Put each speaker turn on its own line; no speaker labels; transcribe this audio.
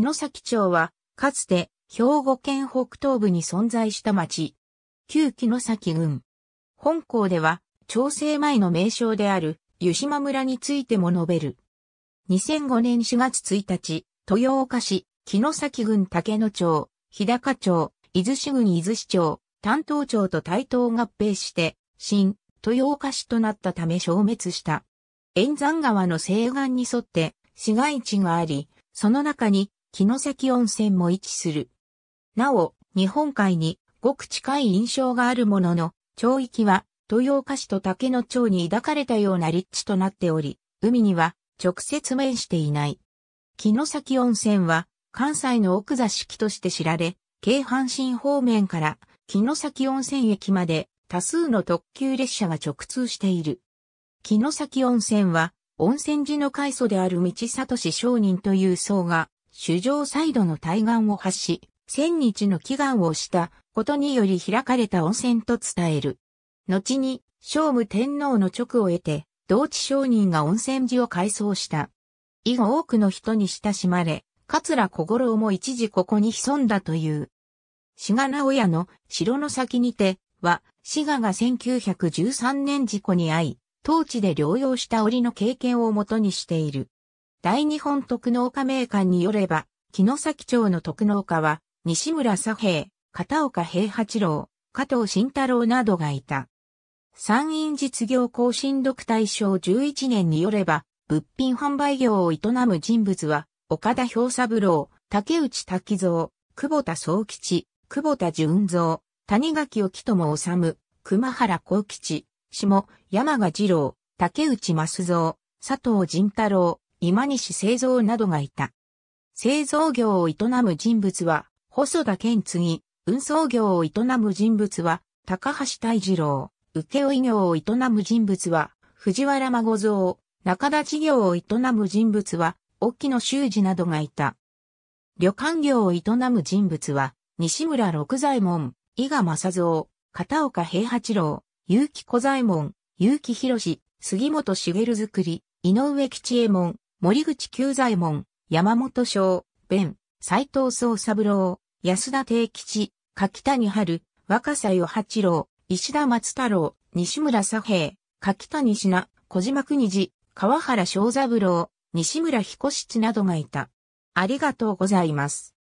城崎町は、かつて、兵庫県北東部に存在した町。旧城崎郡。本校では、調整前の名称である、湯島村についても述べる。2005年4月1日、豊岡市、城崎郡竹野町、日高町、伊豆市郡伊豆市町、担当町と対等合併して、新、豊岡市となったため消滅した。塩山川の西岸に沿って市街地があり、その中に城崎温泉も位置する。なお、日本海にごく近い印象があるものの、町域は豊岡市と竹野町に抱かれたような立地となっており、海には直接面していない。城崎温泉は関西の奥座敷として知られ、京阪神方面から城崎温泉駅まで多数の特急列車が直通している。城崎温泉は温泉寺の開祖である道里市商人という僧が主上サイドの対岸を発し、千日の祈願をしたことにより開かれた温泉と伝える。後に、聖武天皇の直を得て、同地商人が温泉寺を改装した。以後多くの人に親しまれ、桂小五郎も一時ここに潜んだという。志賀直哉の城の先にては、志賀が1913年事故に遭い、当地で療養した折の経験をもとにしている。大日本特農家名館によれば、木崎町の特農家は、西村佐平、片岡平八郎、加藤慎太郎などがいた。参院実業更新読大賞11年によれば、物品販売業を営む人物は、岡田兵三郎、竹内滝蔵、久保田総吉、久保田純蔵、谷垣沖友治、熊原幸吉、下、山賀二郎、竹内増蔵、佐藤仁太郎、今西製造などがいた。製造業を営む人物は、細田健次、運送業を営む人物は、高橋大二郎、請負業を営む人物は、藤原孫蔵、中田事業を営む人物は、沖野修二などがいた。旅館業を営む人物は、西村六左衛門、伊賀正蔵、片岡平八郎、結城小左衛門、結城博杉本茂作り、井上吉右衛門、森口久左衛門、山本翔、弁、斎藤宗三郎、安田定吉、柿谷春、若狭与八郎、石田松太郎、西村左平、柿谷品、小島国次、川原正三郎、西村彦七などがいた。ありがとうございます。